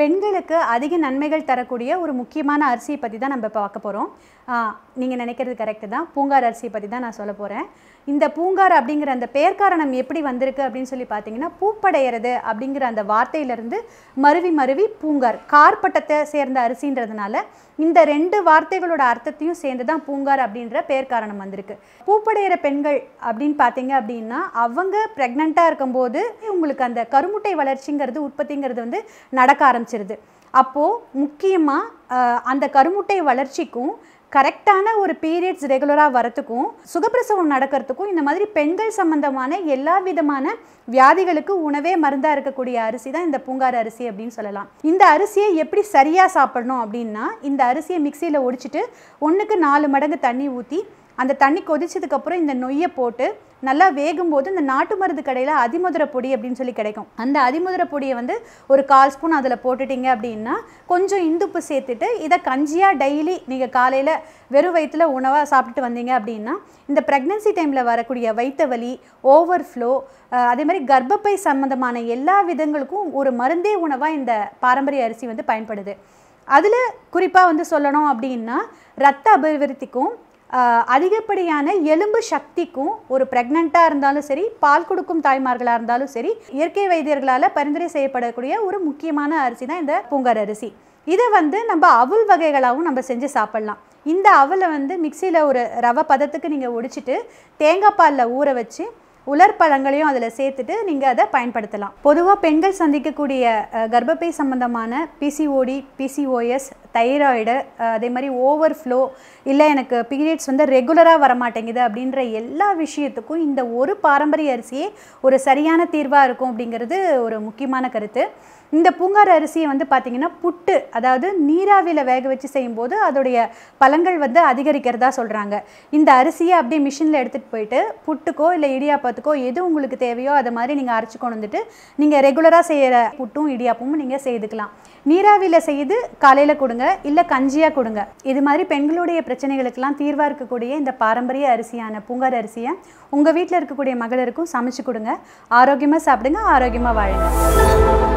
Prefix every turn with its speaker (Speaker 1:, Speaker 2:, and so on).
Speaker 1: பெண்களுக்கு அதிக நன்மைகள் தரக்கூடிய ஒரு முக்கியமான அரிசியை பற்றி தான் நம்ம இப்போ பார்க்க போகிறோம் நீங்கள் நினைக்கிறது கரெக்டு தான் பூங்கார் அரிசியை பற்றி தான் நான் சொல்ல போகிறேன் இந்த பூங்கார் அப்படிங்கிற அந்த காரணம் எப்படி வந்திருக்கு அப்படின்னு சொல்லி பார்த்தீங்கன்னா பூப்படையிறது அப்படிங்கிற அந்த வார்த்தையிலேருந்து மருவி மருவி பூங்கார் கார்பட்டத்தை சேர்ந்த அரிசின்றதுனால இந்த ரெண்டு வார்த்தைகளோட அர்த்தத்தையும் சேர்ந்து தான் பூங்கார் அப்படின்ற காரணம் வந்திருக்கு பூப்படையிற பெண்கள் அப்படின்னு பார்த்தீங்க அப்படின்னா அவங்க ப்ரெக்னெண்ட்டாக இருக்கும்போது உங்களுக்கு அந்த கருமுட்டை வளர்ச்சிங்கிறது உற்பத்திங்கிறது வந்து நடக்க ஆரம்பிச்சு ஆரம்பிச்சிருது அப்போது முக்கியமாக அந்த கருமுட்டை வளர்ச்சிக்கும் கரெக்டான ஒரு பீரியட்ஸ் ரெகுலராக வரத்துக்கும் சுகப்பிரசவம் நடக்கிறதுக்கும் இந்த மாதிரி பெண்கள் சம்பந்தமான எல்லா விதமான வியாதிகளுக்கு உணவே மருந்தாக இருக்கக்கூடிய அரிசி தான் இந்த பூங்கார் அரிசி அப்படின்னு சொல்லலாம் இந்த அரிசியை எப்படி சரியாக சாப்பிடணும் அப்படின்னா இந்த அரிசியை மிக்சியில் ஒடிச்சிட்டு ஒன்றுக்கு நாலு மடங்கு தண்ணி ஊற்றி அந்த தண்ணி கொதிச்சதுக்கப்புறம் இந்த நொய்யை போட்டு நல்லா வேகும் போது இந்த நாட்டு மருந்து கடையில் அதிமதுர பொடி அப்படின்னு சொல்லி கிடைக்கும் அந்த அதிமதுர பொடியை வந்து ஒரு கால் ஸ்பூன் அதில் போட்டுட்டிங்க அப்படின்னா கொஞ்சம் இந்துப்பு சேர்த்துட்டு இதை கஞ்சியாக டெய்லி நீங்கள் காலையில் வெறும் வயிற்றில் உணவாக சாப்பிட்டுட்டு வந்தீங்க அப்படின்னா இந்த ப்ரெக்னன்சி டைமில் வரக்கூடிய வயிற்று வலி ஓவர் ஃப்ளோ அதே மாதிரி கர்ப்பப்பை சம்மந்தமான எல்லா விதங்களுக்கும் ஒரு மருந்தே உணவாக இந்த பாரம்பரிய அரிசி வந்து பயன்படுது அதில் குறிப்பாக வந்து சொல்லணும் அப்படின்னா ரத்த அபிவிருத்திக்கும் அதிகப்படியான எலும்பு சக்திக்கும் ஒரு ப்ரெக்னெண்ட்டாக இருந்தாலும் சரி பால் கொடுக்கும் தாய்மார்களாக இருந்தாலும் சரி இயற்கை வைத்தியர்களால் பரிந்துரை செய்யப்படக்கூடிய ஒரு முக்கியமான அரிசி தான் இந்த பூங்கர் அரிசி இதை வந்து நம்ம அவுள் வகைகளாகவும் நம்ம செஞ்சு சாப்பிட்லாம் இந்த அவலை வந்து மிக்சியில் ஒரு ரவை பதத்துக்கு நீங்கள் ஒடிச்சிட்டு தேங்காய் பாலில் ஊற வச்சு உலர்பழங்களையும் அதில் சேர்த்துட்டு நீங்கள் அதை பயன்படுத்தலாம் பொதுவாக பெண்கள் சந்திக்கக்கூடிய கர்ப்பப்பை சம்பந்தமான பிசிஓடி பிசிஓஎஸ் தைராய்டு அதே மாதிரி ஓவர் ஃப்ளோ இல்லை எனக்கு பீரியட்ஸ் வந்து ரெகுலராக வரமாட்டேங்குது அப்படின்ற எல்லா விஷயத்துக்கும் இந்த ஒரு பாரம்பரிய அரிசியே ஒரு சரியான தீர்வாக இருக்கும் அப்படிங்கிறது ஒரு முக்கியமான கருத்து இந்த பூங்கார் அரிசியை வந்து பார்த்திங்கன்னா புட்டு அதாவது நீராவியில் வேக வச்சு செய்யும்போது அதோடைய பழங்கள் வந்து அதிகரிக்கிறதா சொல்கிறாங்க இந்த அரிசியை அப்படியே மிஷினில் எடுத்துகிட்டு போயிட்டு புட்டுக்கோ இல்லை இடியாப்பத்துக்கோ எது உங்களுக்கு தேவையோ அதை மாதிரி நீங்கள் அரைச்சி கொண்டு வந்துட்டு நீங்கள் ரெகுலராக செய்கிற புட்டும் இடியாப்பமும் நீங்கள் செய்துக்கலாம் நீராவியில் செய்து காலையில் கொடுங்க இல்லை கஞ்சியாக கொடுங்க இது மாதிரி பெண்களுடைய பிரச்சனைகளுக்கெல்லாம் தீர்வாக இருக்கக்கூடிய இந்த பாரம்பரிய அரிசியான பூங்கார் அரிசியை உங்கள் வீட்டில் இருக்கக்கூடிய மகளிருக்கும் சமைச்சு கொடுங்க ஆரோக்கியமாக சாப்பிடுங்க ஆரோக்கியமாக வாழுங்க